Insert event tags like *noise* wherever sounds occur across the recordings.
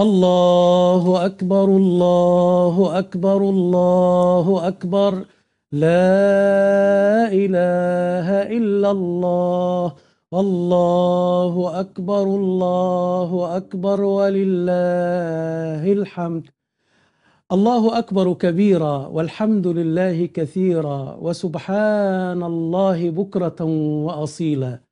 الله أكبر الله أكبر الله أكبر لا إله إلا الله الله أكبر الله أكبر ولله الحمد الله أكبر كبيرا والحمد لله كثيرا وسبحان الله بكرة وأصيلا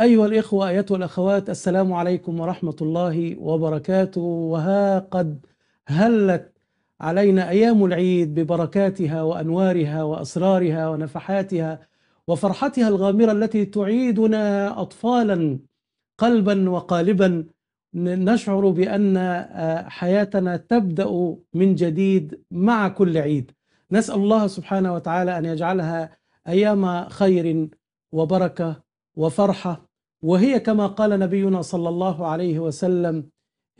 أيها الإخوة أيتها الأخوات السلام عليكم ورحمة الله وبركاته وها قد هلت علينا أيام العيد ببركاتها وأنوارها وأسرارها ونفحاتها وفرحتها الغامرة التي تعيدنا أطفالا قلبا وقالبا نشعر بأن حياتنا تبدأ من جديد مع كل عيد نسأل الله سبحانه وتعالى أن يجعلها أيام خير وبركة وفرحة وهي كما قال نبينا صلى الله عليه وسلم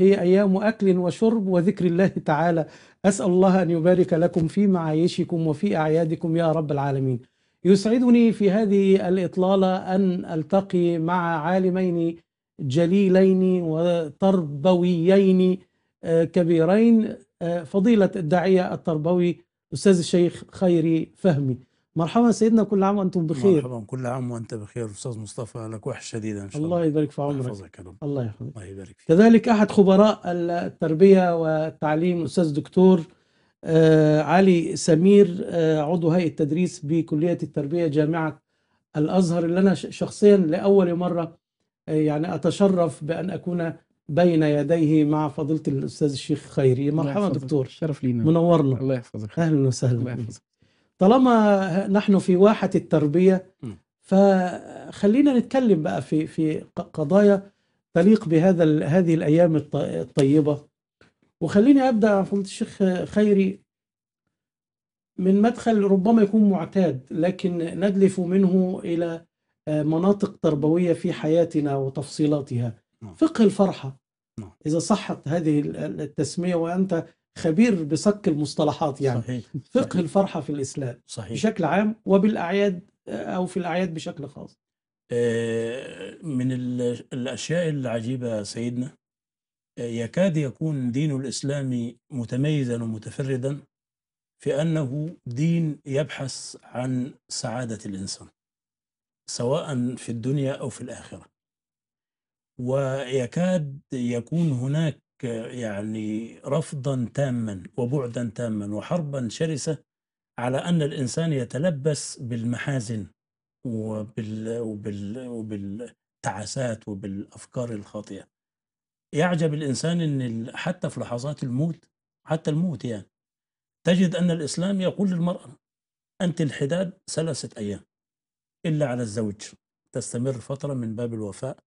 هي أيام أكل وشرب وذكر الله تعالى أسأل الله أن يبارك لكم في معايشكم وفي أعيادكم يا رب العالمين يسعدني في هذه الإطلالة أن ألتقي مع عالمين جليلين وتربويين آه، كبيرين آه، فضيلة الداعية التربوي أستاذ الشيخ خيري فهمي مرحبا سيدنا كل عام وانتم بخير مرحبا كل عام وانت بخير استاذ مصطفى لك وحش شديدا ان شاء الله الله يبارك في عمرك يحفظك الله يحفظك الله يبارك فيك كذلك احد خبراء التربيه والتعليم استاذ دكتور آه علي سمير آه عضو هيئه التدريس بكليه التربيه جامعه الازهر اللي انا شخصيا لاول مره آه يعني اتشرف بان اكون بين يديه مع فضيله الاستاذ الشيخ خيري مرحبا دكتور شرف لينا منورنا الله يحفظك اهلا وسهلا الله يحفظك طالما نحن في واحة التربية فخلينا نتكلم بقى في في قضايا تليق بهذا هذه الأيام الطيبة وخليني أبدأ فضيلة الشيخ خيري من مدخل ربما يكون معتاد لكن ندلف منه إلى آه، مناطق تربوية في حياتنا وتفصيلاتها نعم. فقه الفرحة نعم. إذا صحت هذه التسمية وأنت خبير بصك المصطلحات يعني صحيح. فقه صحيح. الفرحة في الإسلام صحيح. بشكل عام وبالأعياد أو في الأعياد بشكل خاص آه، من الأشياء العجيبة سيدنا آه، يكاد يكون دين الإسلام متميزا ومتفردا في أنه دين يبحث عن سعادة الإنسان سواء في الدنيا أو في الآخرة ويكاد يكون هناك يعني رفضا تاما وبعدا تاما وحربا شرسة على أن الإنسان يتلبس بالمحازن وبال وبال وبالتعاسات وبالأفكار الخاطئة يعجب الإنسان أن حتى في لحظات الموت حتى الموت يعني تجد أن الإسلام يقول للمرأة أنت الحداد ثلاثة أيام إلا على الزوج تستمر فترة من باب الوفاء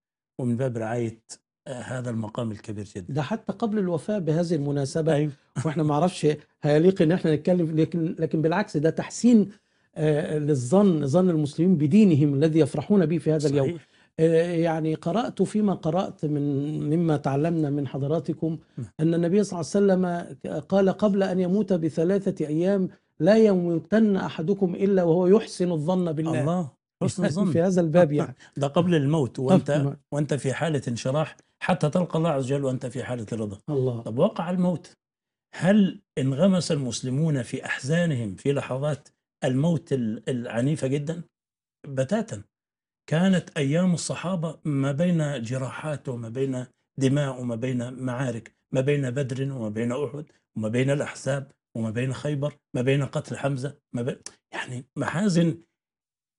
ومن باب رعاية هذا المقام الكبير جدا ده حتى قبل الوفاة بهذه المناسبة أيوه. *laughs* واحنا ما اعرفش هيليق ان احنا نتكلم لكن, لكن بالعكس ده تحسين آه للظن ظن المسلمين بدينهم الذي يفرحون به في هذا صحيح. اليوم آه يعني قرأت فيما قرأت من مما تعلمنا من حضراتكم نعم. أن النبي صلى الله عليه وسلم قال قبل أن يموت بثلاثة أيام لا يموتن أحدكم إلا وهو يحسن الظن بالله الله حسن *laughs* الظن في هذا الباب يعني ده قبل الموت وانت وانت في حاله انشراح حتى تلقى الله عز وجل وانت في حاله رضا الله طب وقع الموت هل انغمس المسلمون في احزانهم في لحظات الموت العنيفه جدا بتاتا كانت ايام الصحابه ما بين جراحات وما بين دماء وما بين معارك ما بين بدر وما بين احد وما بين الاحزاب وما بين خيبر ما بين قتل حمزه ما بين يعني محازن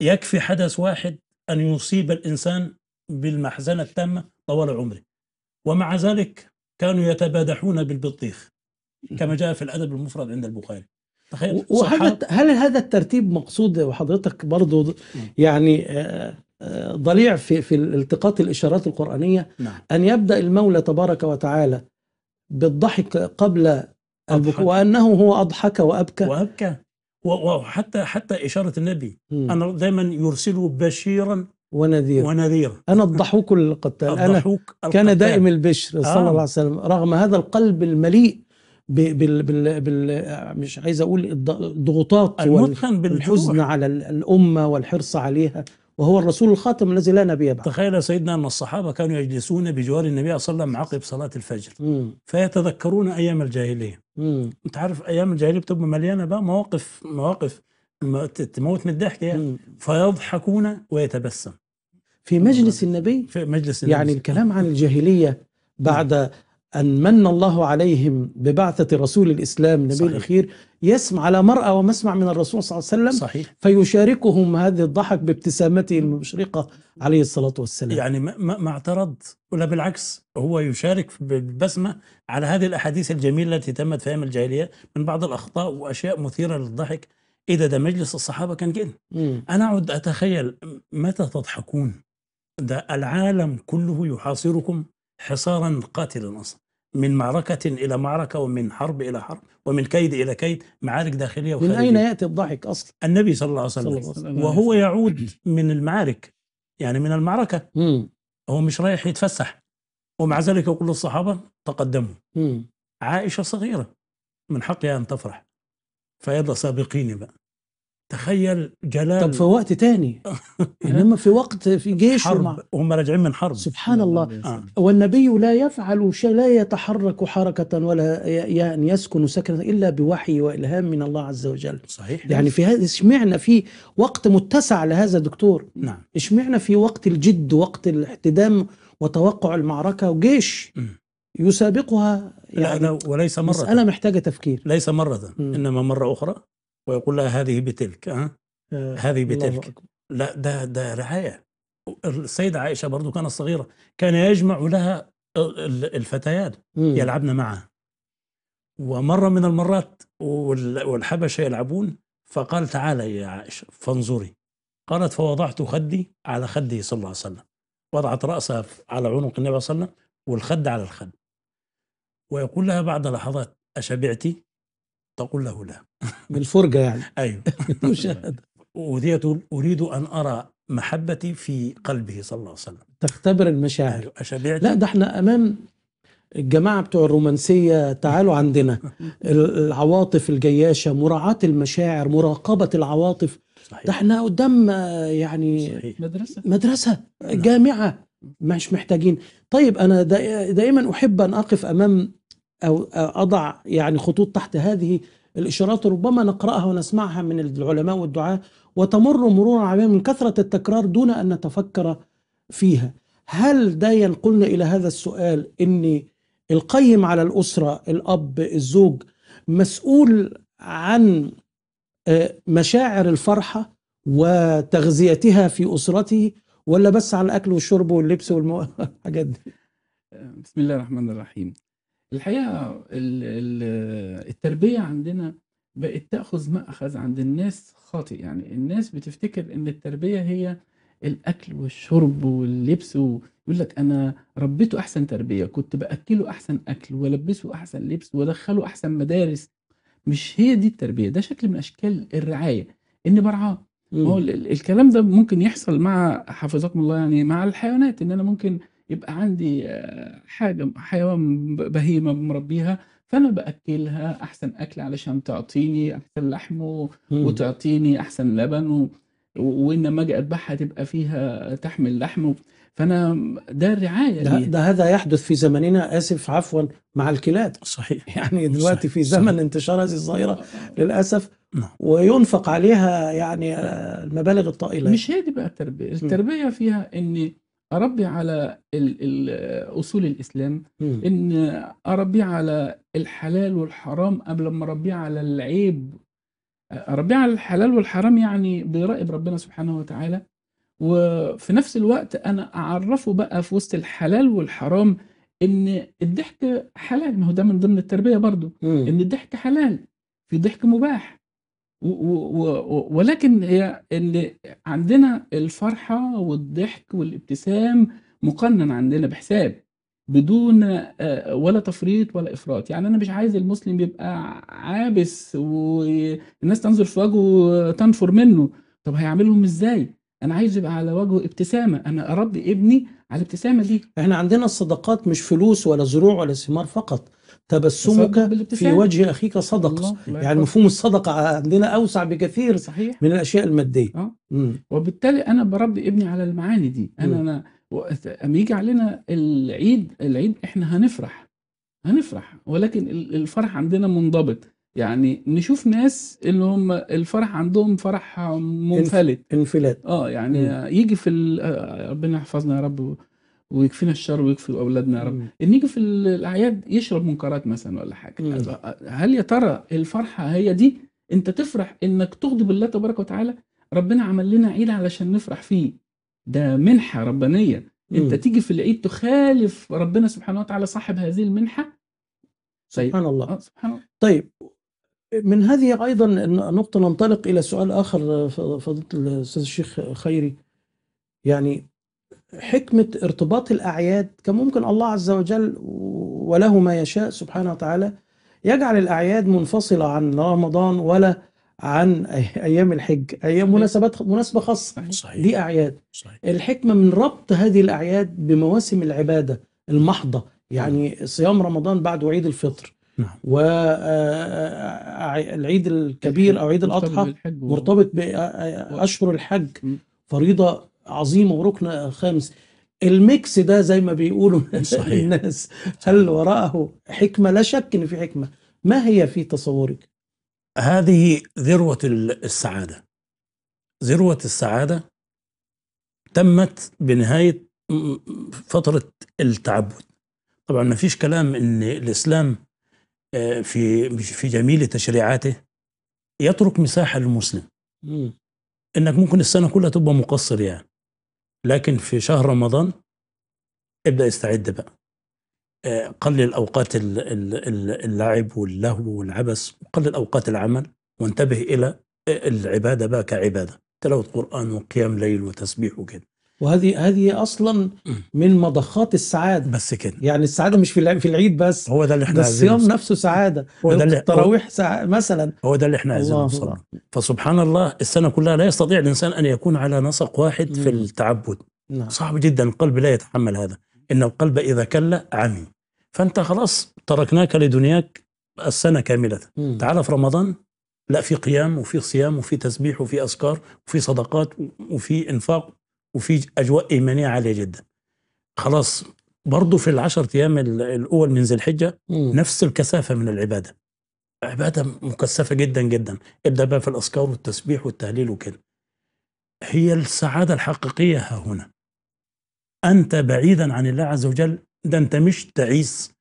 يكفي حدث واحد أن يصيب الإنسان بالمحزنة التامة طوال عمره ومع ذلك كانوا يتبادحون بالبطيخ كما جاء في الأدب المفرد عند البخاري تخيل هل هذا الترتيب مقصود وحضرتك برضو نعم. يعني آه، آه، ضليع في في التقاط الاشارات القرانيه نعم. ان يبدا المولى تبارك وتعالى بالضحك قبل البكاء وانه هو اضحك وابكى وابكى وحتى حتى اشاره النبي مم. انا دائما يرسل بشيرا ونذيرا ونذيرا انا الضحوك القتال انا القتال. كان دائم البشر صلى آه. الله عليه وسلم رغم هذا القلب المليء بال بال بال مش عايز اقول الضغوطات والحزن على الامه والحرص عليها وهو الرسول الخاتم الذي لا نبي بعد تخيل سيدنا أن الصحابة كانوا يجلسون بجوار النبي صلى الله عليه وسلم عقب صلاة الفجر مم. فيتذكرون أيام الجاهلية مم. أنت عارف أيام الجاهلية بتبقى مليانة بقى مواقف مواقف تموت من الضحك يعني فيضحكون ويتبسم في مجلس النبي في مجلس النبي يعني الكلام عن الجاهلية بعد أن من الله عليهم ببعثة رسول الإسلام النبي صحيح. الأخير يسمع على مرأى ومسمع من الرسول صلى الله عليه وسلم صحيح. فيشاركهم هذا الضحك بابتسامته المشرقة عليه الصلاة والسلام يعني ما, ما اعترض ولا بالعكس هو يشارك بالبسمة على هذه الأحاديث الجميلة التي تمت في أيام الجاهلية من بعض الأخطاء وأشياء مثيرة للضحك إذا ده مجلس الصحابة كان كده أنا أعد أتخيل متى تضحكون ده العالم كله يحاصركم حصارا قاتلا أصلا من معركة إلى معركة ومن حرب إلى حرب ومن كيد إلى كيد معارك داخلية وخارجية من أين يأتي الضحك أصلا؟ النبي صلى الله عليه وسلم, الله عليه وسلم. وهو يعود من المعارك يعني من المعركة مم. هو مش رايح يتفسح ومع ذلك يقول للصحابة تقدموا مم. عائشة صغيرة من حقها أن تفرح فيلا سابقيني بقى تخيل جلال طب في وقت تاني *laughs* انما في وقت في جيش حرب وهم راجعين من حرب سبحان الله آه. والنبي لا يفعل شيء لا يتحرك حركه ولا يعني يسكن سكنه الا بوحي والهام من الله عز وجل صحيح يعني في هذا اشمعنا في وقت متسع لهذا دكتور نعم اشمعنا في وقت الجد وقت الاحتدام وتوقع المعركه وجيش م. يسابقها يعني لا وليس مرة مسألة محتاجة تفكير ليس مرة إنما مرة أخرى ويقول لها هذه بتلك أه؟ هذه بتلك لا ده ده رعاية السيدة عائشة برضو كانت صغيرة كان يجمع لها الفتيات يلعبن معها ومرة من المرات والحبشة يلعبون فقال تعالى يا عائشة فانظري قالت فوضعت خدي على خده صلى الله عليه وسلم وضعت رأسها على عنق النبي صلى الله عليه وسلم والخد على الخد ويقول لها بعد لحظات أشبعتي تقول له لا *laughs* بالفرجه يعني *laughs* ايوه *laughs* مشاهده وهي تقول اريد ان ارى محبتي في قلبه صلى الله عليه وسلم تختبر المشاعر أيوه. أشبعت. لا ده احنا امام الجماعة بتوع الرومانسية تعالوا عندنا العواطف الجياشة مراعاة المشاعر مراقبة العواطف صحيح. ده احنا قدام يعني صحيح. مدرسة مدرسة نعم. جامعة مش محتاجين طيب أنا دائما أحب أن أقف أمام أو أضع يعني خطوط تحت هذه الإشارات ربما نقرأها ونسمعها من العلماء والدعاة وتمر مرورا علينا من كثرة التكرار دون أن نتفكر فيها هل ده ينقلنا إلى هذا السؤال أن القيم على الأسرة الأب الزوج مسؤول عن آه، مشاعر الفرحة وتغذيتها في أسرته ولا بس على الأكل والشرب واللبس والحاجات *laughs* دي بسم الله الرحمن الرحيم الحقيقة التربية عندنا بقت تأخذ مأخذ عند الناس خاطئ يعني الناس بتفتكر إن التربية هي الأكل والشرب واللبس ويقول لك أنا ربيته أحسن تربية كنت بأكله أحسن أكل وألبسه أحسن لبس وأدخله أحسن مدارس مش هي دي التربية ده شكل من أشكال الرعاية ان برعاه ما هو الكلام ده ممكن يحصل مع حفظكم الله يعني مع الحيوانات إن أنا ممكن يبقى عندي آه، حاجة حيوان بهيمة مربيها فأنا بأكلها أحسن أكل علشان تعطيني أحسن لحم وتعطيني أحسن لبن و... وإن ما أجي أذبحها تبقى فيها تحمل لحم فأنا ده الرعاية ده, ده هذا يحدث في زمننا اسف عفوا مع الكلاب صحيح *laughs* يعني دلوقتي في زمن صحيح. انتشار هذه الظاهره للاسف نعم. وينفق عليها يعني آه، المبالغ الطائله مش هي دي بقى التربيه التربيه فيها ان اربي على اصول الاسلام مم. ان اربيه على الحلال والحرام قبل ما اربيه على العيب اربيه على الحلال والحرام يعني بيراقب ربنا سبحانه وتعالى وفي نفس الوقت انا اعرفه بقى في وسط الحلال والحرام ان الضحك حلال ما هو ده من ضمن التربيه برضو مم. ان الضحك حلال في ضحك مباح ولكن هي اللي عندنا الفرحة والضحك والابتسام مقنن عندنا بحساب، بدون آه، ولا تفريط ولا إفراط، يعني أنا مش عايز المسلم يبقى عابس والناس تنظر في وجهه تنفر منه، طب هيعملهم إزاي؟ أنا عايز يبقى على وجهه ابتسامة، أنا أربي ابني على الابتسامة دي. إحنا عندنا الصدقات مش فلوس ولا زروع ولا ثمار فقط، تبسمك في وجه أخيك صدقة يعني مفهوم الصدقة عندنا أوسع بكثير صحيح. من الأشياء المادية آه. وبالتالي أنا بربي ابني على المعاني دي أنا, أنا أما يجي علينا العيد العيد إحنا هنفرح هنفرح ولكن الفرح عندنا منضبط يعني نشوف ناس اللي هم الفرح عندهم فرح منفلت انفلات اه يعني م. يجي في آه، ربنا يحفظنا يا رب ويكفينا الشر ويكفي اولادنا يا رب ان يجي في الاعياد يشرب منكرات مثلا ولا حاجه مم. هل يا ترى الفرحه هي دي انت تفرح انك تغضب الله تبارك وتعالى ربنا عمل لنا عيد علشان نفرح فيه ده منحه ربانيه انت تيجي في العيد تخالف ربنا سبحانه وتعالى صاحب هذه المنحه سيب. سبحان الله آه سبحان الله طيب من هذه ايضا نقطه ننطلق الى سؤال اخر فضيله الاستاذ الشيخ خيري يعني حكمة ارتباط الأعياد كان ممكن الله عز وجل وله ما يشاء سبحانه وتعالى يجعل الأعياد منفصلة عن رمضان ولا عن أيام الحج أيام مناسبات مناسبة خاصة صحيح. دي أعياد الحكمة من ربط هذه الأعياد بمواسم العبادة المحضة يعني نعم. صيام رمضان بعد عيد الفطر نعم. والعيد آه، آه، آه، الكبير أو عيد الأضحى مرتبط بأشهر الحج فريضة عظيمه وركن خامس الميكس ده زي ما بيقولوا *laughs* صحيح. الناس هل وراءه حكمه لا شك ان في حكمه ما هي في تصورك هذه ذروه السعاده ذروه السعاده تمت بنهايه فتره التعبد طبعا ما فيش كلام ان الاسلام آه، في في جميل تشريعاته يترك مساحه للمسلم انك ممكن السنه كلها تبقى مقصر يعني لكن في شهر رمضان ابدا استعد بقى آه، قلل اوقات اللعب واللهو والعبث قلل اوقات العمل وانتبه الى آه، العباده بقى كعباده تلاوه قران وقيام ليل وتسبيح وكده وهذه هذه اصلا من مضخات السعاده بس كده يعني السعاده مش في في العيد بس هو ده اللي احنا عايزينه الصيام نفسه سعاده هو ده اللي التراويح سع... مثلا هو ده اللي احنا عايزينه بصراحه فسبحان الله السنه كلها لا يستطيع الانسان ان يكون على نسق واحد مم. في التعبد نعم. صعب جدا القلب لا يتحمل هذا ان القلب اذا كل عمي فانت خلاص تركناك لدنياك السنه كامله مم. تعال في رمضان لا في قيام وفي صيام وفي تسبيح وفي اذكار وفي صدقات وفي انفاق وفي اجواء ايمانيه عاليه جدا خلاص برضه في العشر ايام الاول من ذي الحجه نفس الكثافه من العباده عباده مكثفه جدا جدا ابدا بقى في الاذكار والتسبيح والتهليل وكده هي السعاده الحقيقيه ها هنا انت بعيدا عن الله عز وجل ده انت مش تعيس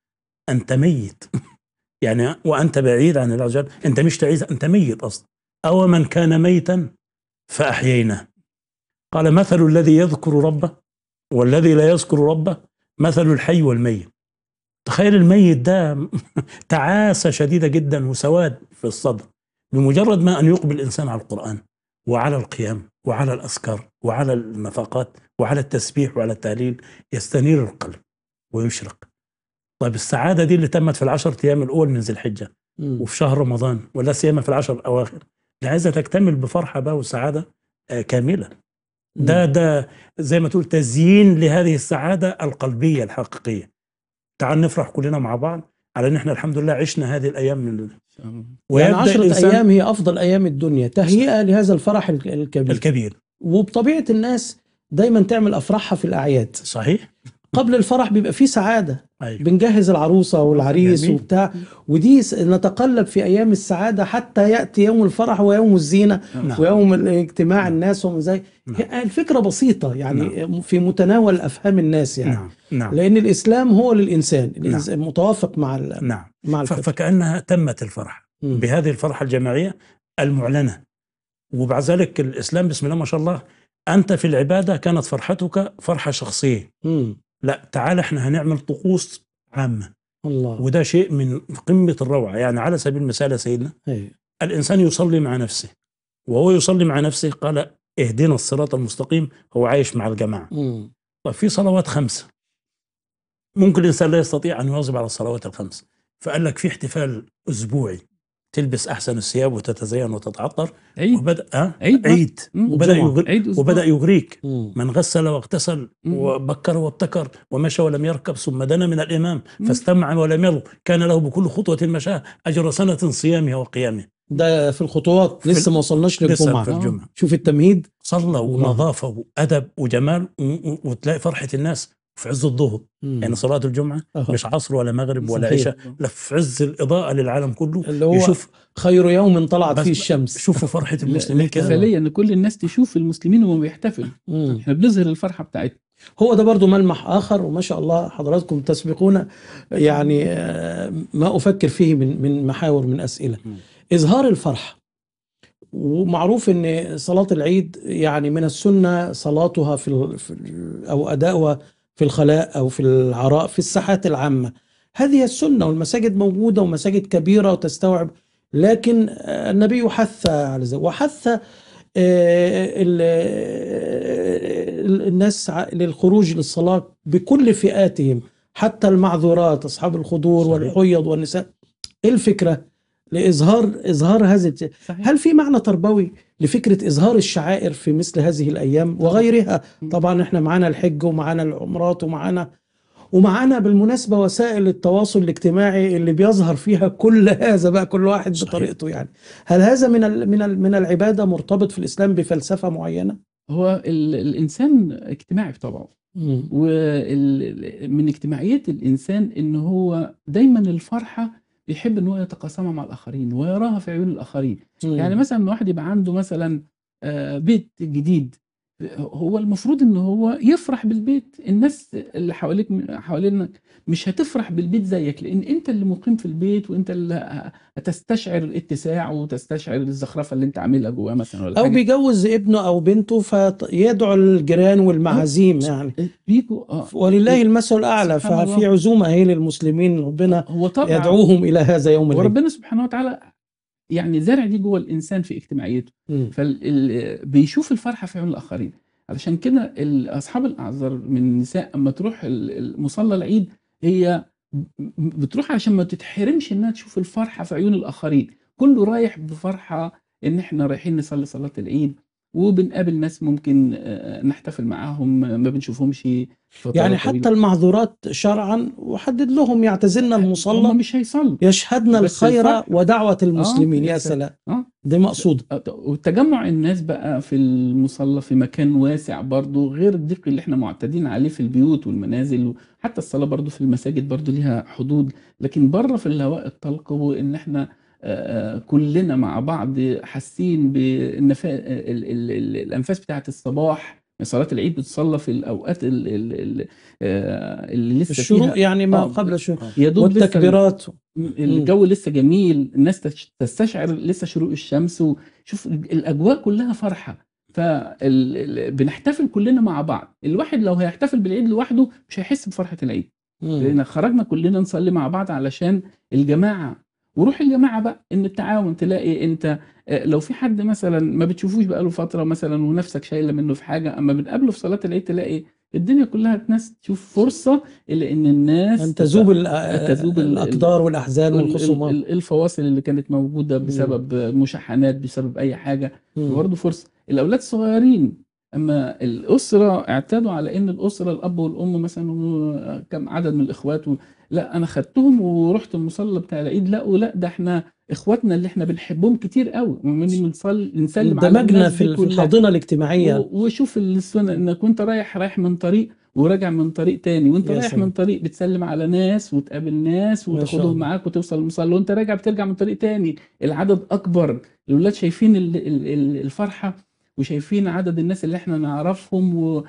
انت ميت *laughs* يعني وانت بعيد عن الله عز وجل انت مش تعيس انت ميت اصلا او من كان ميتا فاحييناه قال مثل الذي يذكر ربه والذي لا يذكر ربه مثل الحي والميت تخيل الميت ده *laughs* تعاسة شديدة جدا وسواد في الصدر بمجرد ما أن يقبل الإنسان على القرآن وعلى القيام وعلى الأذكار وعلى النفقات وعلى التسبيح وعلى التهليل يستنير القلب ويشرق طيب السعادة دي اللي تمت في العشر أيام الأول من ذي الحجة وفي شهر رمضان ولا سيما في العشر الأواخر دي عايزة تكتمل بفرحة بقى وسعادة آه، كاملة ده ده زي ما تقول تزيين لهذه السعاده القلبيه الحقيقيه تعال نفرح كلنا مع بعض على ان احنا الحمد لله عشنا هذه الايام من يعني عشرة ايام هي افضل ايام الدنيا تهيئه لهذا الفرح الكبير الكبير وبطبيعه الناس دايما تعمل افراحها في الاعياد صحيح قبل الفرح بيبقى فيه سعادة أيوة. بنجهز العروسة والعريس جميل. وبتاع ودي نتقلب في أيام السعادة حتى يأتي يوم الفرح ويوم الزينة نعم. ويوم نعم. اجتماع نعم. الناس ومن زي نعم. الفكرة بسيطة يعني نعم. في متناول أفهام الناس يعني نعم. نعم. لأن الإسلام هو للإنسان نعم. متوافق مع نعم. مع الفكرة. فكأنها تمت الفرح م. بهذه الفرحة الجماعية المعلنة وبعد ذلك الإسلام بسم الله ما شاء الله أنت في العبادة كانت فرحتك فرحة شخصية م. لا تعال احنا هنعمل طقوس عامه الله وده شيء من قمه الروعه يعني على سبيل المثال يا سيدنا هي. الانسان يصلي مع نفسه وهو يصلي مع نفسه قال اهدنا الصراط المستقيم هو عايش مع الجماعه مم. طب في صلوات خمسه ممكن الانسان لا يستطيع ان يواظب على الصلوات الخمس فقال لك في احتفال اسبوعي تلبس احسن الثياب وتتزين وتتعطر عيد وبدا عيد عيد وبدا عيد وبدا يغريك من غسل واغتسل وبكر وابتكر ومشى ولم يركب ثم دنا من الامام فاستمع ولم يرب كان له بكل خطوه مشاه اجر سنه صيامه وقيامه ده في الخطوات لسه ما وصلناش للجمعه في الجمعه شوف التمهيد صلى ونظافه وادب وجمال وتلاقي فرحه الناس في عز الظهر مم. يعني صلاة الجمعة أه. مش عصر ولا مغرب ولا عشاء لا في عز الإضاءة للعالم كله اللي هو يشوف خير يوم طلعت فيه الشمس شوفوا فرحة المسلمين الاحتفالية إن كل الناس تشوف المسلمين وهم بيحتفلوا احنا بنظهر الفرحة بتاعتنا هو ده برضو ملمح آخر وما شاء الله حضراتكم تسبقون يعني آه، ما أفكر فيه من من محاور من أسئلة مم. إظهار الفرحة ومعروف ان صلاه العيد يعني من السنه صلاتها في او اداؤها في الخلاء أو في العراء في الساحات العامة هذه السنة والمساجد موجودة ومساجد كبيرة وتستوعب لكن النبي حث على ذلك وحث آه، آه، الناس للخروج للصلاة بكل فئاتهم حتى المعذورات أصحاب الخضور والحيض والنساء إيه الفكرة لإظهار إظهار هذه صحيح. هل في معنى تربوي لفكرة إظهار الشعائر في مثل هذه الأيام وغيرها طبعا إحنا معانا الحج ومعانا العمرات ومعانا ومعانا بالمناسبة وسائل التواصل الاجتماعي اللي بيظهر فيها كل هذا بقى كل واحد صحيح. بطريقته يعني هل هذا من من من العبادة مرتبط في الإسلام بفلسفة معينة؟ هو الإنسان اجتماعي بطبعه ومن اجتماعية الإنسان إن هو دايما الفرحة بيحب ان هو يتقاسمها مع الاخرين ويراها في عيون الاخرين يعني مثلا واحد يبقى عنده مثلا آه، بيت جديد هو المفروض ان هو يفرح بالبيت الناس اللي حواليك حوالينك مش هتفرح بالبيت زيك لان انت اللي مقيم في البيت وانت اللي هتستشعر الاتساع وتستشعر الزخرفه اللي انت عاملها جواه مثلا ولا او حاجة. بيجوز ابنه او بنته فيدعو الجيران والمعازيم اه، يعني اه، بيجوا آه. ولله اه، المثل الاعلى ففي عزومه اهي للمسلمين ربنا هو طبعا يدعوهم الى هذا يوم وربنا سبحانه وتعالى يعني زرع دي جوه الانسان في اجتماعيته فبيشوف الفرحه في عيون الاخرين علشان كده اصحاب الاعذار من النساء اما تروح مصلى العيد هي بتروح عشان ما تتحرمش انها تشوف الفرحه في عيون الاخرين كله رايح بفرحه ان احنا رايحين نصلي صلاه العيد وبنقابل ناس ممكن آه، نحتفل معاهم ما بنشوفهمش يعني حتى طويلة. المعذورات شرعا وحدد لهم يعتزلنا آه، المصلى مش هيصلوا يشهدنا الخير ودعوة آه، المسلمين آه يا سلام آه. دي مقصود وتجمع الناس بقى في المصلى في مكان واسع برضه غير الضيق اللي احنا معتادين عليه في البيوت والمنازل حتى الصلاة برضه في المساجد برضه ليها حدود لكن بره في الهواء الطلق وان احنا كلنا مع بعض حاسين بالانفاس بتاعه الصباح صلاه العيد بتصلى في الاوقات آه، اللي, لسه الشروق يعني ما آه، قبل الشروق آه، والتكبيرات الجو لسه جميل الناس تستشعر لسه شروق الشمس وشوف الاجواء كلها فرحه فبنحتفل كلنا مع بعض الواحد لو هيحتفل بالعيد لوحده مش هيحس بفرحه العيد لان خرجنا كلنا نصلي مع بعض علشان الجماعه وروح الجماعه بقى ان التعاون تلاقي انت آه، لو في حد مثلا ما بتشوفوش بقاله فتره مثلا ونفسك شايله منه في حاجه اما بنقابله في صلاه العيد تلاقي الدنيا كلها ناس تشوف فرصه الا ان الناس ان تذوب تذوب الاقدار والاحزان والخصومات الفواصل اللي كانت موجوده بسبب مشاحنات بسبب اي حاجه برضه فرصه الاولاد الصغيرين اما الاسره اعتادوا على ان الاسره الاب والام مثلا كم عدد من الاخوات و... لا انا خدتهم ورحت المصلى بتاع العيد لا ولا ده احنا اخواتنا اللي احنا بنحبهم كتير قوي بنصلي نسلم على دمجنا في الحاضنه الاجتماعيه و... وشوف السنه انك وانت رايح رايح من طريق وراجع من طريق تاني وانت رايح سلام. من طريق بتسلم على ناس وتقابل ناس وتاخدهم معاك وتوصل المصلى وانت راجع بترجع من طريق تاني العدد اكبر الاولاد شايفين الفرحه وشايفين عدد الناس اللي احنا نعرفهم و...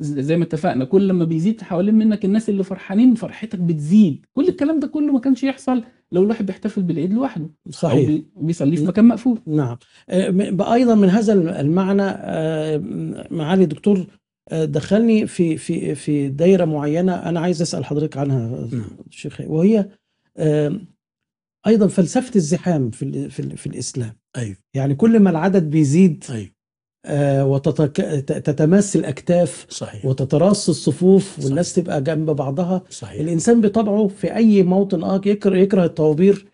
زي ما اتفقنا كل ما بيزيد حوالين منك الناس اللي فرحانين فرحتك بتزيد كل الكلام ده كله ما كانش يحصل لو الواحد بيحتفل بالعيد لوحده صحيح او بيصلي في مكان مقفول نعم آه، ايضا من هذا المعنى آه، معالي الدكتور آه، دخلني في في في دايره معينه انا عايز اسال حضرتك عنها نعم. شيخ وهي ايضا فلسفه الزحام في في, في الاسلام ايوه يعني كل ما العدد بيزيد ايوه آه، وتتماس الاكتاف صحيح. وتتراص الصفوف صحيح. والناس تبقى جنب بعضها صحيح. الانسان بطبعه في اي موطن اه يكره, يكره الطوابير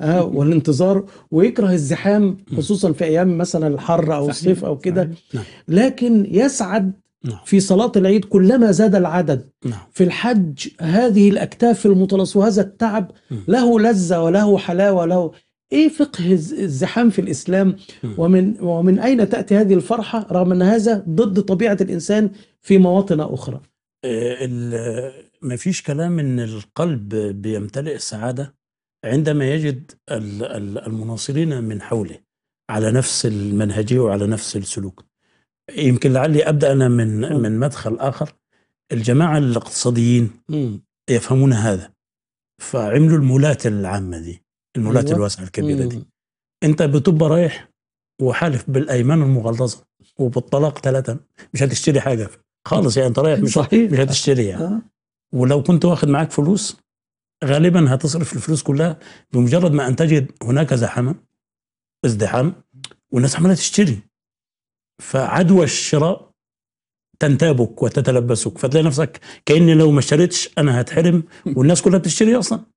آه والانتظار ويكره الزحام خصوصا في ايام مثلا الحر او الصيف او كده نعم. لكن يسعد نعم. في صلاة العيد كلما زاد العدد نعم. في الحج هذه الأكتاف المتلص وهذا التعب له لذة وله حلاوة له ايه فقه الزحام في الاسلام ومن ومن اين تاتي هذه الفرحه رغم ان هذا ضد طبيعه الانسان في مواطن اخرى آه، ما فيش كلام ان القلب بيمتلئ السعاده عندما يجد المناصرين من حوله على نفس المنهجيه وعلى نفس السلوك يمكن لعلي ابدا انا من م. من مدخل اخر الجماعه الاقتصاديين م. يفهمون هذا فعملوا المولات العامه دي المولات أيوة. الواسعه الكبيره دي انت بتبقى رايح وحالف بالايمان المغلظه وبالطلاق ثلاثه مش هتشتري حاجه خالص يعني انت رايح مش صحيح. مش هتشتري يعني آه. ولو كنت واخد معاك فلوس غالبا هتصرف الفلوس كلها بمجرد ما ان تجد هناك زحمه ازدحام والناس عماله تشتري فعدوى الشراء تنتابك وتتلبسك فتلاقي نفسك كاني لو ما اشتريتش انا هتحرم والناس كلها بتشتري اصلا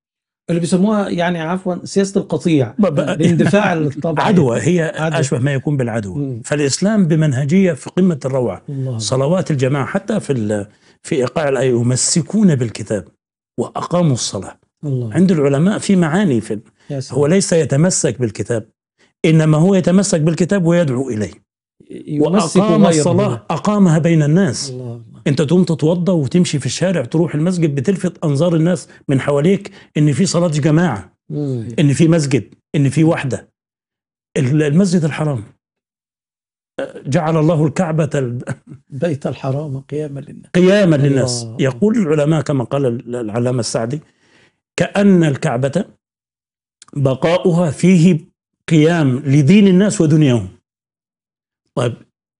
اللي بيسموها يعني عفوا سياسه القطيع الاندفاع *laughs* الطبيعي عدوى هي عدوى. اشبه ما يكون بالعدوى مم. فالاسلام بمنهجيه في قمه الروعه الله صلوات الجماعه حتى في في ايقاع الايه يمسكون بالكتاب واقاموا الصلاه الله. عند العلماء في معاني في هو ليس يتمسك بالكتاب انما هو يتمسك بالكتاب ويدعو اليه يمسك وأقام الصلاة أقامها بين الناس الله. انت تقوم تتوضا وتمشي في الشارع تروح المسجد بتلفت انظار الناس من حواليك ان في صلاه جماعه ان في مسجد ان في وحده المسجد الحرام جعل الله الكعبة البيت الحرام قياما للناس قياما للناس الله. يقول العلماء كما قال العلامة السعدي كأن الكعبة بقاؤها فيه قيام لدين الناس ودنياهم طيب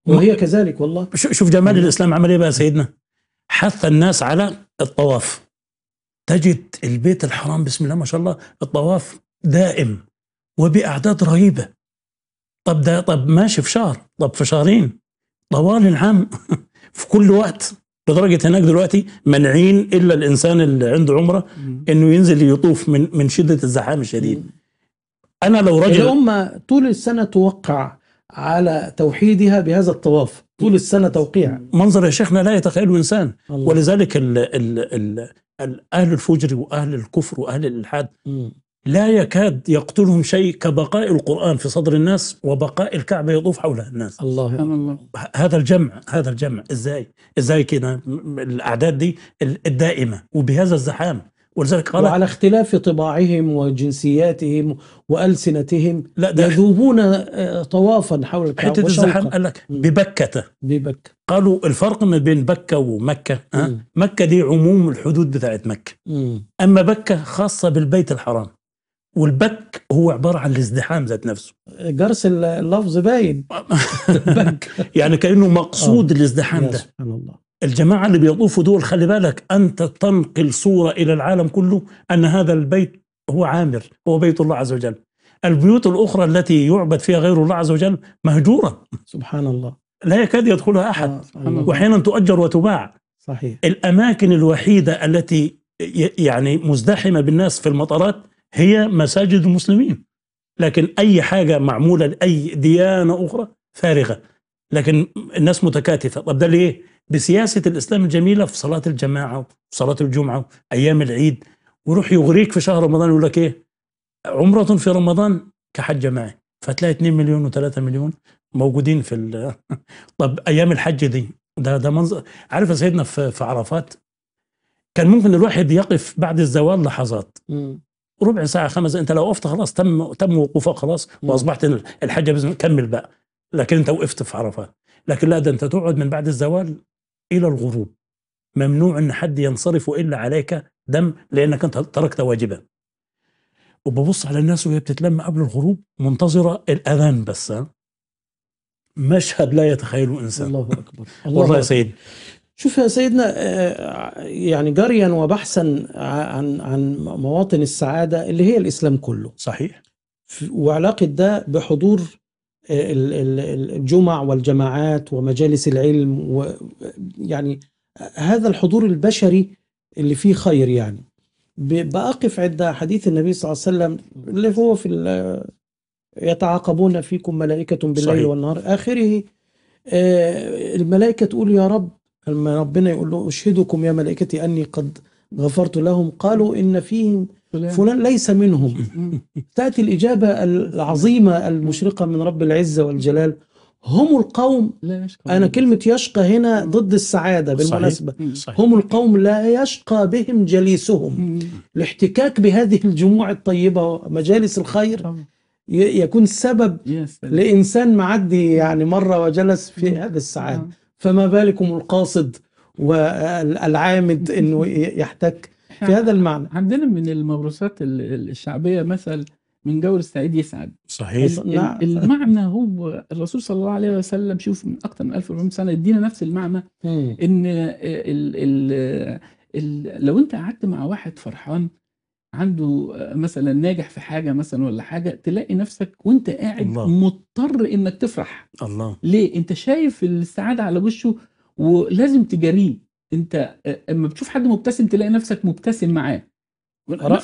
وهي كذلك والله شوف جمال الإسلام عمل إيه بقى سيدنا حث الناس على الطواف تجد البيت الحرام بسم الله ما شاء الله الطواف دائم وبأعداد رهيبة طب ده طب ماشي في شهر طب في شهرين طوال العام *laughs* في كل وقت لدرجة هناك دلوقتي منعين إلا الإنسان اللي عنده عمرة إنه ينزل يطوف من من شدة الزحام الشديد أنا لو رجل الأمة طول السنة توقع على توحيدها بهذا الطواف طول إيه. السنة توقيع منظر يا شيخنا لا يتخيله إنسان الله. ولذلك الـ الـ الـ الـ أهل الفجر وأهل الكفر وأهل الإلحاد لا يكاد يقتلهم شيء كبقاء القرآن في صدر الناس وبقاء الكعبة يطوف حولها الناس الله الله هذا الجمع هذا الجمع ازاي ازاي كده الأعداد دي الدائمة وبهذا الزحام ولذلك قال وعلى اختلاف طباعهم وجنسياتهم والسنتهم لا يذوبون آه، طوافا حول الكعبه حته الزحام قال لك ببكه ببكه قالوا الفرق ما بين بكه ومكه أه؟ مكه دي عموم الحدود بتاعت مكه م. اما بكه خاصه بالبيت الحرام والبك هو عباره عن الازدحام ذات نفسه جرس اللفظ باين *laughs* *laughs* بك يعني كانه مقصود آه. الازدحام ده سبحان الله الجماعة اللي بيطوفوا دول خلي بالك أنت تنقل صورة إلى العالم كله أن هذا البيت هو عامر هو بيت الله عز وجل البيوت الأخرى التي يعبد فيها غير الله عز وجل مهجورة سبحان الله لا يكاد يدخلها أحد آه، وأحيانا تؤجر وتباع صحيح الأماكن الوحيدة التي يعني مزدحمة بالناس في المطارات هي مساجد المسلمين لكن أي حاجة معمولة لأي ديانة أخرى فارغة لكن الناس متكاتفة طب ده ليه؟ بسياسة الإسلام الجميلة في صلاة الجماعة وفي صلاة الجمعة أيام العيد ويروح يغريك في شهر رمضان يقول لك إيه عمرة في رمضان كحج معي فتلاقي 2 مليون و3 مليون موجودين في ال... *laughs* طب أيام الحج دي ده ده منظر عارف يا سيدنا في, في عرفات كان ممكن الواحد يقف بعد الزوال لحظات ربع ساعة خمسة أنت لو وقفت خلاص تم تم وقوفك خلاص وأصبحت الحجة بزم... كمل بقى لكن أنت وقفت في عرفات لكن لا ده أنت تقعد من بعد الزوال الى الغروب ممنوع ان حد ينصرف الا عليك دم لانك انت تركت واجبا وببص على الناس وهي بتتلم قبل الغروب منتظره الاذان بس مشهد لا يتخيله انسان الله اكبر الله *laughs* والله يا سيد شوف يا سيدنا آه، يعني جريا وبحثا عن عن مواطن السعاده اللي هي الاسلام كله صحيح وعلاقه ده بحضور الجمع والجماعات ومجالس العلم يعني هذا الحضور البشري اللي فيه خير يعني بأقف عند حديث النبي صلى الله عليه وسلم اللي هو في يتعاقبون فيكم ملائكة بالليل صحيح. والنهار آخره آه، الملائكة تقول يا رب لما ربنا يقول له أشهدكم يا ملائكتي أني قد غفرت لهم قالوا إن فيهم فلان ليس منهم *laughs* تأتي الإجابة العظيمة المشرقة من رب العزة والجلال هم القوم لا يشقى أنا كلمة يشقى هنا ضد السعادة بالمناسبة صحيح. هم القوم لا يشقى بهم جليسهم الاحتكاك بهذه الجموع الطيبة مجالس الخير يكون سبب لإنسان معدي يعني مرة وجلس في هذا السعادة نعم. فما بالكم القاصد والعامد أنه يحتك في هذا المعنى عندنا من الموروثات الشعبيه مثل من جور السعيد يسعد صحيح نعم. المعنى هو الرسول صلى الله عليه وسلم شوف من اكثر من 1400 سنه يدينا نفس المعنى مم. ان ال ال ال لو انت قعدت مع واحد فرحان عنده مثلا ناجح في حاجه مثلا ولا حاجه تلاقي نفسك وانت قاعد الله. مضطر انك تفرح الله ليه انت شايف السعاده على وشه ولازم تجاريه انت آه، اما بتشوف حد مبتسم تلاقي نفسك مبتسم معاه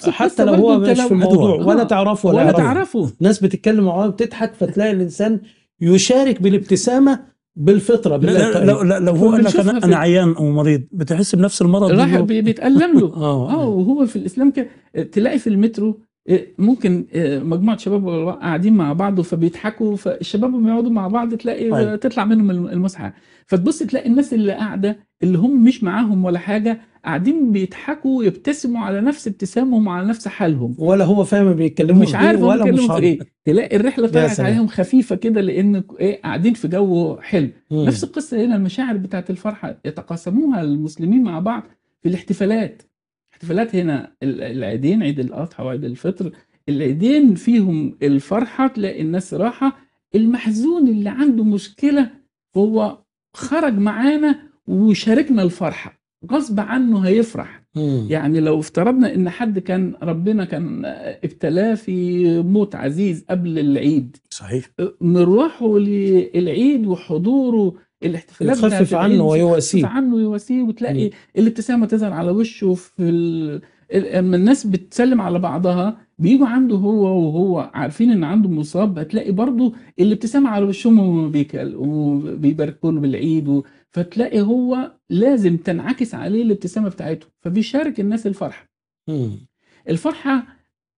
حتى لو هو مش في الموضوع آه. ولا تعرفه ولا, ولا تعرفه ناس بتتكلم معاه بتضحك فتلاقي الانسان يشارك بالابتسامه بالفطره لا لا لا لو هو قال لك انا, أنا عيان او مريض بتحس بنفس المرض راح بيتالم له *laughs* آه. اه وهو في الاسلام كده تلاقي في المترو آه، ممكن مجموعه شباب قاعدين مع بعض فبيضحكوا فالشباب بيقعدوا مع بعض تلاقي طيب. تطلع منهم المسحه فتبص تلاقي الناس اللي قاعده اللي هم مش معاهم ولا حاجه قاعدين بيضحكوا يبتسموا على نفس ابتسامهم على نفس حالهم ولا هو فاهم بيتكلموا مش عارف ولا مش في ايه, إيه. تلاقي الرحله طلعت عليهم خفيفه كده لان ايه قاعدين في جو حلو مم. نفس القصه هنا المشاعر بتاعت الفرحه يتقاسموها المسلمين مع بعض في الاحتفالات الاحتفالات هنا العيدين عيد الاضحى وعيد الفطر العيدين فيهم الفرحه تلاقي الناس راحه المحزون اللي عنده مشكله هو خرج معانا وشاركنا الفرحه غصب عنه هيفرح مم. يعني لو افترضنا ان حد كان ربنا كان ابتلاه في موت عزيز قبل العيد صحيح أه، مروحه للعيد وحضوره الاحتفالات يخفف عنه ويواسيه يخفف عنه ويواسيه وتلاقي مم. الابتسامه تظهر على وشه في ال... لما الناس بتسلم على بعضها بيجوا عنده هو وهو عارفين ان عنده مصاب هتلاقي برضه الابتسامه على وشهم وهم له بالعيد و... فتلاقي هو لازم تنعكس عليه الابتسامه بتاعته فبيشارك الناس الفرحه الفرحه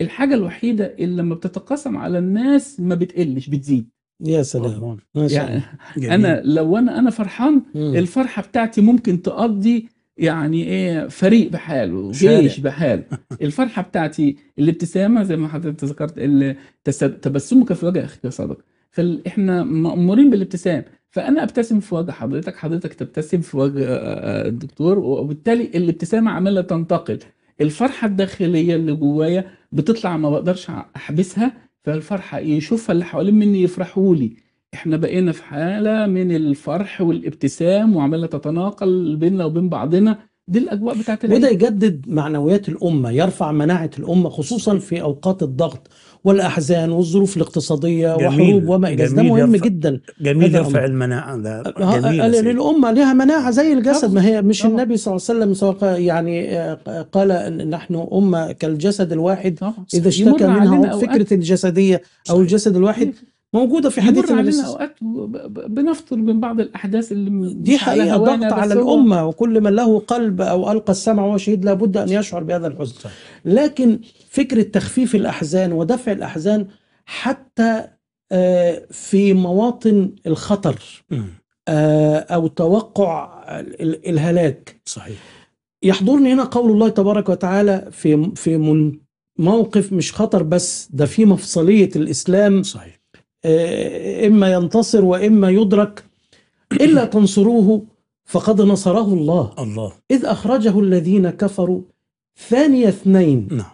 الحاجه الوحيده اللي لما بتتقاسم على الناس ما بتقلش بتزيد يا سلام ما شاء يعني الله يعني انا لو انا انا فرحان مم. الفرحه بتاعتي ممكن تقضي يعني ايه فريق بحاله جيش بحاله *laughs* الفرحه بتاعتي الابتسامه زي ما حضرتك ذكرت تبسمك في وجه اخيك يا فاحنا مامورين بالابتسام فانا ابتسم في وجه حضرتك حضرتك تبتسم في وجه آه، آه، الدكتور وبالتالي الابتسامه عماله تنتقل الفرحه الداخليه اللي جوايا بتطلع ما بقدرش احبسها فالفرحه إيه؟ يشوفها اللي حوالين مني يفرحوا لي احنا بقينا في حاله من الفرح والابتسام وعماله تتناقل بيننا وبين بعضنا دي الاجواء بتاعت وده يجدد معنويات الامه يرفع مناعه الامه خصوصا في اوقات الضغط والاحزان والظروف الاقتصاديه جميل وحروب وما الى ذلك ده مهم يرفع جدا جميل يرفع المناعه ده أه، جميل الامه أه، لها مناعه زي الجسد آه. ما هي مش النبي صلى الله عليه وسلم سواء يعني قال ان نحن امه كالجسد الواحد اذا اشتكى منها فكره الجسديه او الجسد الواحد موجوده في حديث النبي عليه اوقات بنفطر من بعض الاحداث اللي دي حقيقه ضغط على الامه وكل من له قلب او القى السمع وهو شهيد لابد ان يشعر بهذا الحزن لكن فكرة تخفيف الأحزان ودفع الأحزان حتى آه، في مواطن الخطر آه، أو توقع الهلاك صحيح يحضرني هنا قول الله تبارك وتعالى في في موقف مش خطر بس ده في مفصلية الإسلام صحيح آه، إما ينتصر وإما يدرك إلا تنصروه فقد نصره الله الله إذ أخرجه الذين كفروا ثاني اثنين نعم.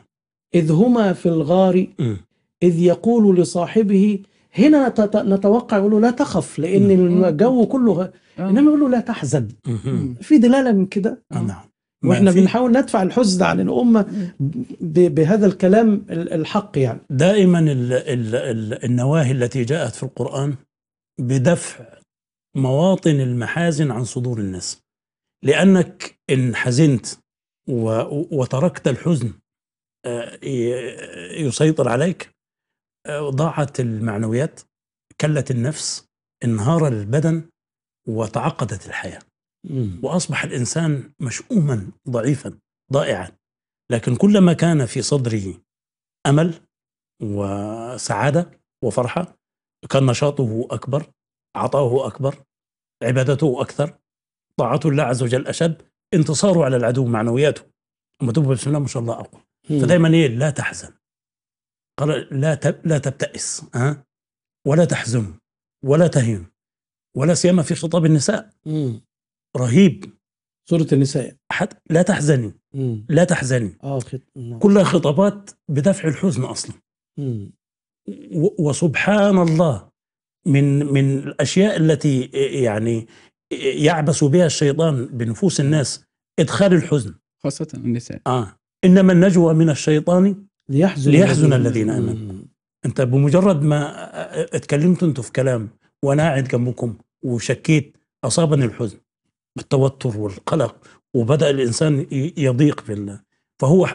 إذ هما في الغار م. إذ يقول لصاحبه هنا نتوقع يقول له لا تخف لأن الجو كله آه. إنما يقول له لا تحزن في دلالة من كده آه، نعم آه. واحنا نعم. بنحاول ندفع الحزن عن الامه بهذا الكلام الحق يعني دائما الـ الـ الـ النواهي التي جاءت في القران بدفع مواطن المحازن عن صدور الناس لانك ان حزنت وتركت الحزن آه، يسيطر عليك آه، ضاعت المعنويات كلت النفس انهار البدن وتعقدت الحياه واصبح الانسان مشؤوما ضعيفا ضائعا لكن كلما كان في صدره امل وسعاده وفرحه كان نشاطه اكبر عطاؤه اكبر عبادته اكثر طاعه الله عز وجل اشد انتصاره على العدو معنوياته اما تقول بسم الله ما شاء الله اقوى فدايما ايه لا تحزن قال لا تب لا تبتئس أه؟ ولا تحزن ولا تهين ولا سيما في خطاب النساء مم. رهيب سورة النساء حت لا تحزني مم. لا تحزني آه نعم. كلها خطابات بدفع الحزن اصلا مم. وسبحان الله من من الاشياء التي يعني يعبث بها الشيطان بنفوس الناس إدخال الحزن خاصة النساء آه إنما النجوى من الشيطان ليحزن, ليحزن الذين آمنوا أنت بمجرد ما اتكلمت انتم في كلام وأنا قاعد جنبكم وشكيت أصابني الحزن التوتر والقلق وبدأ الإنسان يضيق في الله فهو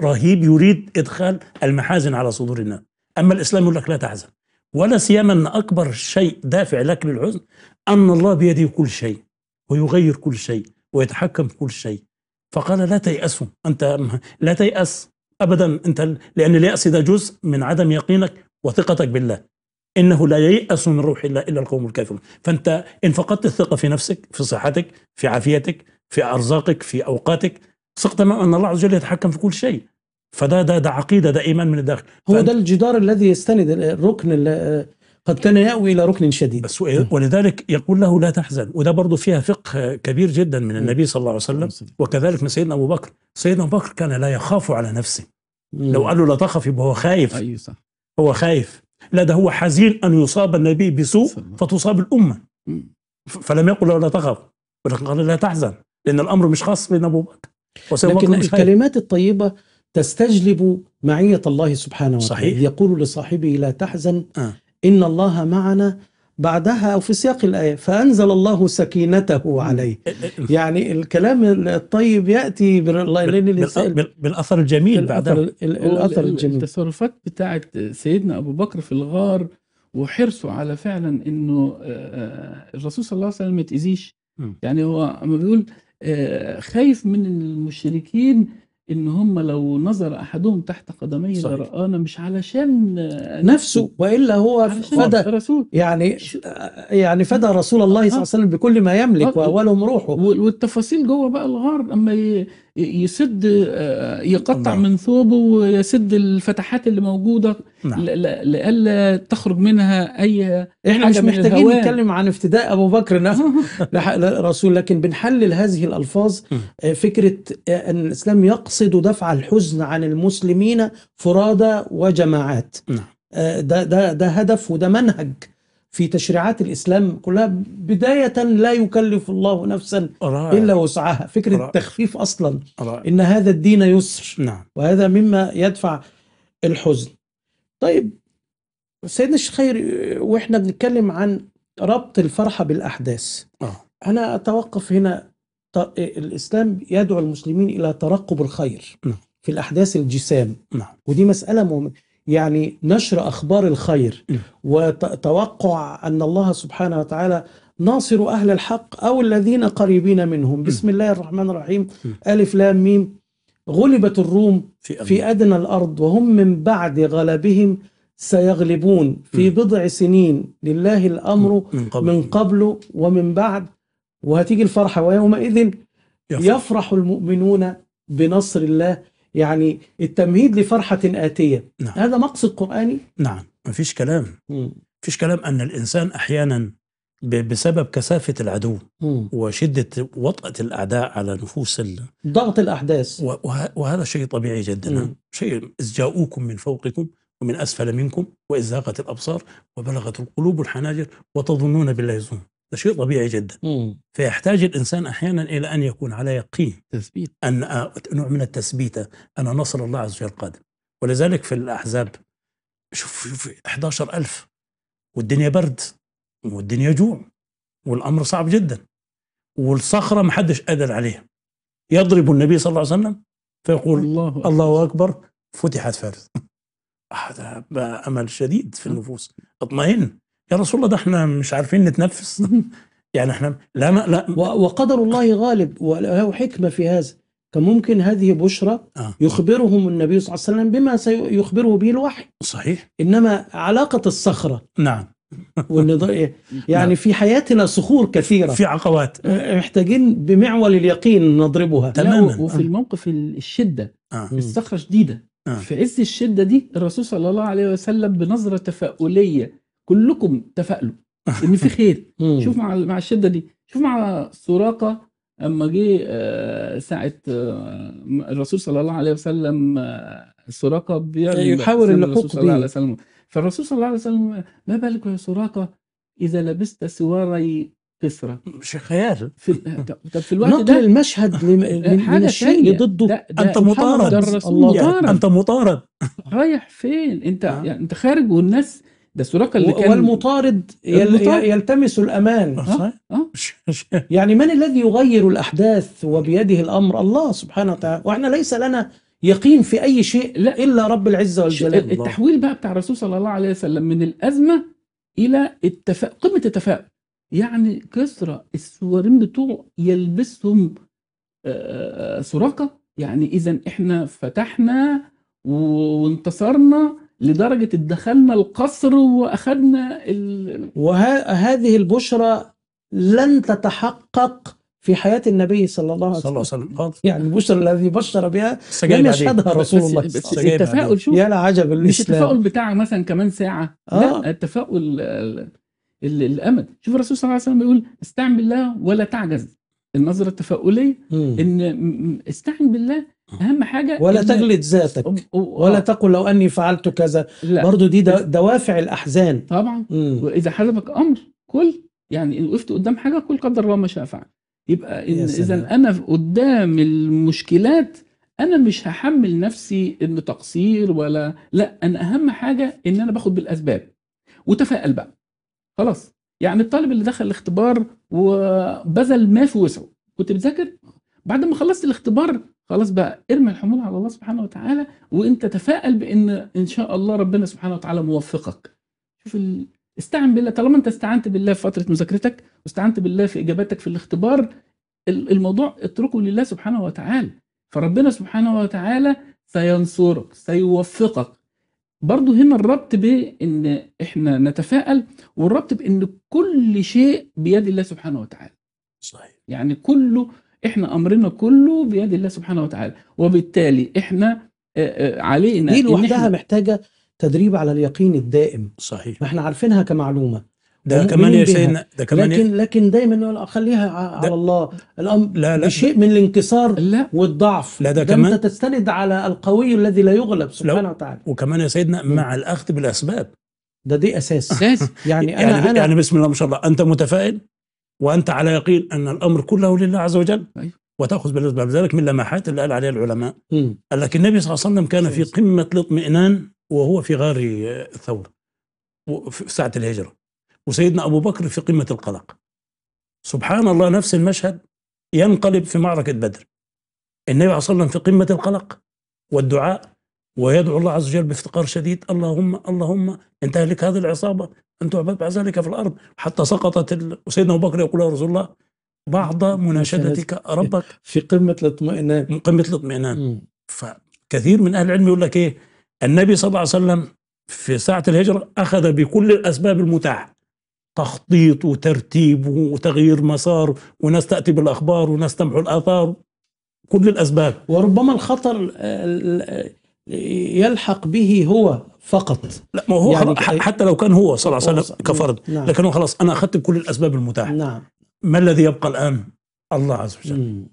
رهيب يريد إدخال المحازن على صدور الناس أما الإسلام يقول لك لا تحزن ولا سيما أن أكبر شيء دافع لك للحزن أن الله بيده كل شيء ويغير كل شيء ويتحكم في كل شيء فقال لا تيأسوا أنت لا تيأس أبدا أنت لأن اليأس ده جزء من عدم يقينك وثقتك بالله إنه لا ييأس من روح الله إلا القوم الكافرون فأنت إن فقدت الثقة في نفسك في صحتك في عافيتك في أرزاقك في أوقاتك ثق تماما أن الله عز وجل يتحكم في كل شيء فده ده ده عقيده ده ايمان من الداخل هو ده الجدار الذي يستند الركن قد كان يأوي إلى ركن شديد بس نعم. ولذلك يقول له لا تحزن وده برضه فيها فقه كبير جدا من نعم. النبي صلى الله عليه وسلم نعم. وكذلك من سيدنا أبو بكر سيدنا أبو بكر كان لا يخاف على نفسه لو قال له لا تخف يبقى هو خايف أيوة هو خايف لا ده هو حزين أن يصاب النبي بسوء فتصاب الأمة فلم يقل له لا تخف ولكن قال لا تحزن لأن الأمر مش خاص بين أبو بكر لكن الكلمات الطيبة تستجلب معية الله سبحانه وتعالى صحيح. يقول لصاحبه لا تحزن آه. إن الله معنا بعدها أو في سياق الآية فأنزل الله سكينته عليه إيه، إيه، إيه. يعني الكلام الطيب يأتي بالأثر الجميل بعدها الأثر الجميل التصرفات بتاعت سيدنا أبو بكر في الغار وحرصه على فعلا انه آه، آه، الرسول صلى الله عليه وسلم ما يتاذيش يعني هو ما بيقول آه، خايف من المشركين ان هم لو نظر احدهم تحت قدمي لرانا مش علشان نفسه والا هو فدى يعني يعني فدى رسول الله صلى الله عليه وسلم بكل ما يملك واولهم روحه والتفاصيل جوه بقى الغار اما يسد آه، يقطع نعم. من ثوبه ويسد الفتحات اللي موجوده نعم. لئلا تخرج منها اي احنا مش محتاجين الهوان. نتكلم عن افتداء ابو بكر نفسه نعم. *laughs* رسول لكن بنحلل هذه الالفاظ آه، فكره آه، ان الاسلام يقصد دفع الحزن عن المسلمين فرادى وجماعات نعم. ده ده ده هدف وده منهج في تشريعات الإسلام كلها بداية لا يكلف الله نفسا رائع. إلا وسعها فكرة رائع. التخفيف أصلا رائع. إن هذا الدين يسر نعم. وهذا مما يدفع الحزن طيب سيدنا الشيخ خير وإحنا بنتكلم عن ربط الفرحة بالأحداث أوه. أنا أتوقف هنا الإسلام يدعو المسلمين إلى ترقب الخير نعم. في الأحداث الجسام نعم. ودي مسألة مهمة يعني نشر أخبار الخير وتوقع أن الله سبحانه وتعالى ناصر أهل الحق أو الذين قريبين منهم بسم الله الرحمن الرحيم ألف لام ميم غلبت الروم في أدنى الأرض وهم من بعد غلبهم سيغلبون في بضع سنين لله الأمر من قبل ومن بعد وهتيجي الفرحة ويومئذ يفرح المؤمنون بنصر الله يعني التمهيد لفرحة آتية نعم. هذا مقصد قرآني؟ نعم مفيش كلام ما مفيش كلام أن الإنسان أحيانا بسبب كثافة العدو م. وشدة وطأة الأعداء على نفوس ال... ضغط الأحداث وه... وهذا شيء طبيعي جدا م. شيء إذ جاءوكم من فوقكم ومن أسفل منكم وإذ زاغت الأبصار وبلغت القلوب الحناجر وتظنون بالله الظنون شيء طبيعي جدا مم. فيحتاج الانسان احيانا الى ان يكون على يقين تثبيت ان آه، نوع من التثبيت ان نصر الله عز وجل قادم ولذلك في الاحزاب شوف شوف 11000 والدنيا برد والدنيا جوع والامر صعب جدا والصخره ما حدش قادر عليها يضرب النبي صلى الله عليه وسلم فيقول الله اكبر, الله أكبر فتحت فارس *laughs* هذا امل شديد في أه. النفوس اطمئن يا رسول الله ده احنا مش عارفين نتنفس *laughs* يعني احنا لا ما لا وقدر الله غالب وله حكمه في هذا كان ممكن هذه بشرى آه. يخبرهم النبي صلى الله عليه وسلم بما سيخبره به الوحي صحيح انما علاقه الصخره نعم *laughs* والنض... يعني نعم. في حياتنا صخور كثيره في عقبات آه، محتاجين بمعول اليقين نضربها تماما وفي آه. الموقف الشده آه. الصخره شديده آه. في عز الشده دي الرسول صلى الله عليه وسلم بنظره تفاؤليه كلكم تفائلوا *laughs* ان في خير شوف مع مع الشده دي شوف مع سراقه اما جه آه، ساعه آه، الرسول صلى الله عليه وسلم آه، سراقه أيوة، يحاول اللحوق صلى الله عليه وسلم فالرسول صلى الله عليه وسلم ما بالك يا سراقه اذا لبست سواري كسرى مش خيال في طب في الوقت نقل ده المشهد *laughs* من, حاجة الشيء اللي ضده ده ده انت مطارد الله مطارد انت مطارد رايح فين انت يعني انت خارج والناس ده السراقه اللي كان والمطارد المطارد. يلتمس الامان أه صح؟ أه *laughs* يعني من الذي يغير الاحداث وبيده الامر الله سبحانه وتعالى واحنا ليس لنا يقين في اي شيء لا الا رب العزه والجلال التحويل بقى بتاع الرسول صلى الله عليه وسلم من الازمه الى التفا... قمه التفاؤل يعني كسرى السوارين بتوعه يلبسهم آه، آه، سراقه يعني اذا احنا فتحنا وانتصرنا لدرجة دخلنا القصر وأخذنا ال... وهذه البشرى لن تتحقق في حياة النبي صلى الله عليه وسلم, صلى الله عليه وسلم. يعني البشرى الذي بشر بها لم يشهدها رسول الله التفاؤل شوف يا عجب مش التفاؤل بتاع مثلا كمان ساعة آه. لا التفاؤل الأمل شوف الرسول صلى الله عليه وسلم بيقول استعن بالله ولا تعجز النظرة التفاؤلية إن استعن بالله اهم حاجه ولا تجلد ذاتك ولا آه. تقل لو اني فعلت كذا لا. برضو دي دوافع الاحزان طبعا مم. واذا حلفك امر كل يعني ان وقفت قدام حاجه كل قدر الله ما شاء فعل يبقى اذا انا قدام المشكلات انا مش هحمل نفسي انه تقصير ولا لا انا اهم حاجه ان انا باخد بالاسباب وتفائل بقى خلاص يعني الطالب اللي دخل الاختبار وبذل ما في وسعه كنت بتذاكر بعد ما خلصت الاختبار خلاص بقى ارمي الحمول على الله سبحانه وتعالى وانت تفائل بان ان شاء الله ربنا سبحانه وتعالى موفقك شوف ال... استعن بالله طالما انت استعنت بالله في فتره مذاكرتك واستعنت بالله في اجاباتك في الاختبار الموضوع اتركه لله سبحانه وتعالى فربنا سبحانه وتعالى سينصرك سيوفقك برضو هنا الربط بان احنا نتفائل والربط بان كل شيء بيد الله سبحانه وتعالى صحيح يعني كله احنا امرنا كله بيد الله سبحانه وتعالى وبالتالي احنا آه، آه، علينا دي لوحدها محتاجه تدريب على اليقين الدائم صحيح ما احنا عارفينها كمعلومه ده كمان يا سيدنا ده كمان لكن لكن دايما خليها على الله الامر لا لا شيء من الانكسار لا والضعف لا ده, كمان انت تستند على القوي الذي لا يغلب سبحانه وتعالى وكمان يا سيدنا م. مع الاخذ بالاسباب ده دي اساس اساس يعني, يعني أنا يعني بسم الله ما شاء الله انت متفائل وأنت على يقين أن الأمر كله لله عز وجل أيوة. وتأخذ بالأسباب ذلك من لمحات اللي قال عليها العلماء لكن قال لك النبي صلى الله عليه وسلم كان في قمة الاطمئنان وهو في غار الثورة في ساعة الهجرة وسيدنا أبو بكر في قمة القلق سبحان الله نفس المشهد ينقلب في معركة بدر النبي صلى الله عليه وسلم في قمة القلق والدعاء ويدعو الله عز وجل بافتقار شديد اللهم اللهم انت لك هذه العصابة أن تعبد بعد ذلك في الأرض حتى سقطت ال... سيدنا أبو بكر يقول يا رسول الله بعد مناشدتك ربك في قمة الاطمئنان قمة الاطمئنان فكثير من أهل العلم يقول لك إيه النبي صلى الله عليه وسلم في ساعة الهجرة أخذ بكل الأسباب المتاحة تخطيط وترتيب وتغيير مسار وناس تأتي بالأخبار وناس تمحو الآثار كل الأسباب وربما الخطر يلحق به هو فقط لا ما هو يعني حتى لو كان هو صلى الله عليه وسلم كفرد نعم. نعم. لكن هو خلاص انا اخذت بكل الاسباب المتاحه نعم ما الذي يبقى الان؟ الله عز وجل مم.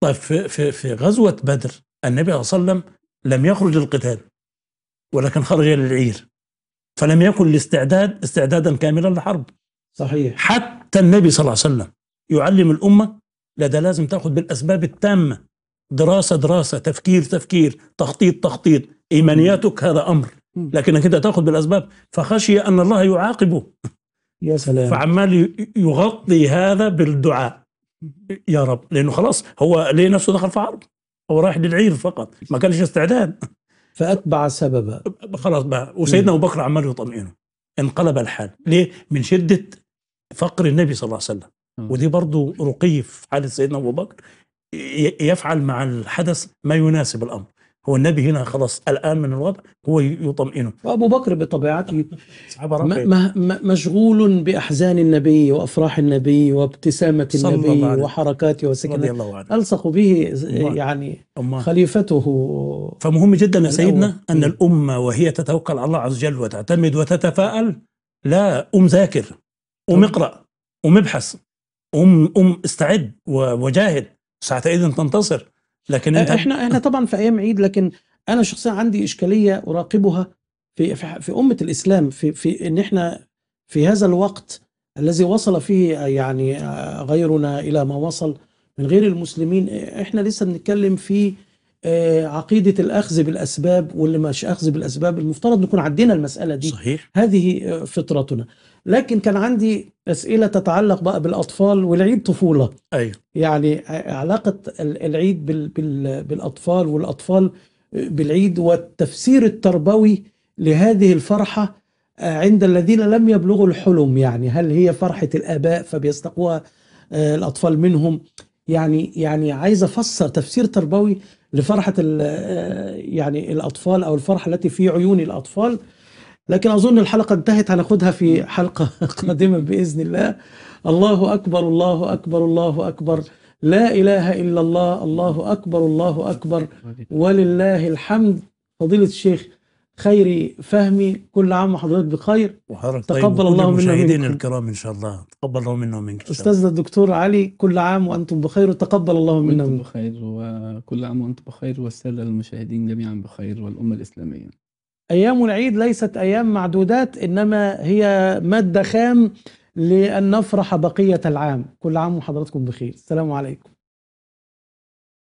طيب في في في غزوه بدر النبي صلى الله عليه وسلم لم يخرج للقتال ولكن خرج للعير فلم يكن الاستعداد استعدادا كاملا للحرب صحيح حتى النبي صلى الله عليه وسلم يعلم الامه لا ده لازم تاخذ بالاسباب التامه دراسه دراسه تفكير تفكير تخطيط تخطيط ايمانياتك هذا امر لكنك انت تاخذ بالاسباب فخشي ان الله يعاقبه يا سلام فعمال يغطي هذا بالدعاء يا رب لانه خلاص هو ليه نفسه دخل في عرض هو رايح للعير فقط ما كانش استعداد فاتبع سببا خلاص بقى وسيدنا ابو بكر عمال يطمئنه انقلب الحال ليه من شده فقر النبي صلى الله عليه وسلم ودي برضه رقي في حاله سيدنا ابو بكر يفعل مع الحدث ما يناسب الامر هو النبي هنا خلاص الآن من الوضع هو يطمئنه وأبو بكر بطبيعته مشغول بأحزان النبي وأفراح النبي وابتسامة النبي وحركاته وسكنه ألصق به يعني أمه. خليفته فمهم جدا يا سيدنا أن الأمة وهي تتوكل على الله عز وجل وتعتمد وتتفائل لا أم ذاكر أم اقرأ أم ابحث أم أم استعد وجاهد ساعتئذ تنتصر لكن آه، انت احنا احنا طبعا في ايام عيد لكن انا شخصيا عندي اشكاليه اراقبها في في امه الاسلام في في ان احنا في هذا الوقت الذي وصل فيه يعني آه، غيرنا الى ما وصل من غير المسلمين احنا لسه بنتكلم في آه، عقيده الاخذ بالاسباب واللي مش اخذ بالاسباب المفترض نكون عندنا المساله دي صحيح هذه فطرتنا لكن كان عندي اسئله تتعلق بقى بالاطفال والعيد طفوله ايوه يعني علاقه العيد بالاطفال والاطفال بالعيد والتفسير التربوي لهذه الفرحه آه، عند الذين لم يبلغوا الحلم يعني هل هي فرحه الاباء فبيستقوها آه، الاطفال منهم يعني يعني عايز افسر تفسير تربوي لفرحه آه، يعني الاطفال او الفرحه التي في عيون الاطفال لكن أظن الحلقة انتهت هناخدها في حلقة *laughs* قادمة بإذن الله الله أكبر الله أكبر الله أكبر لا إله إلا الله الله أكبر الله أكبر ولله الحمد فضيلة الشيخ خيري فهمي كل عام وحضرتك بخير وحضرتك طيب تقبل طيب الله منا ومنكم الكرام ان شاء الله تقبل الله منا ومنكم استاذنا الدكتور علي كل عام وانتم بخير وتقبل الله منا ومنكم بخير وكل عام وانتم بخير والساده المشاهدين جميعا بخير والامه الاسلاميه أيام العيد ليست أيام معدودات إنما هي مادة خام لأن نفرح بقية العام كل عام وحضراتكم بخير السلام عليكم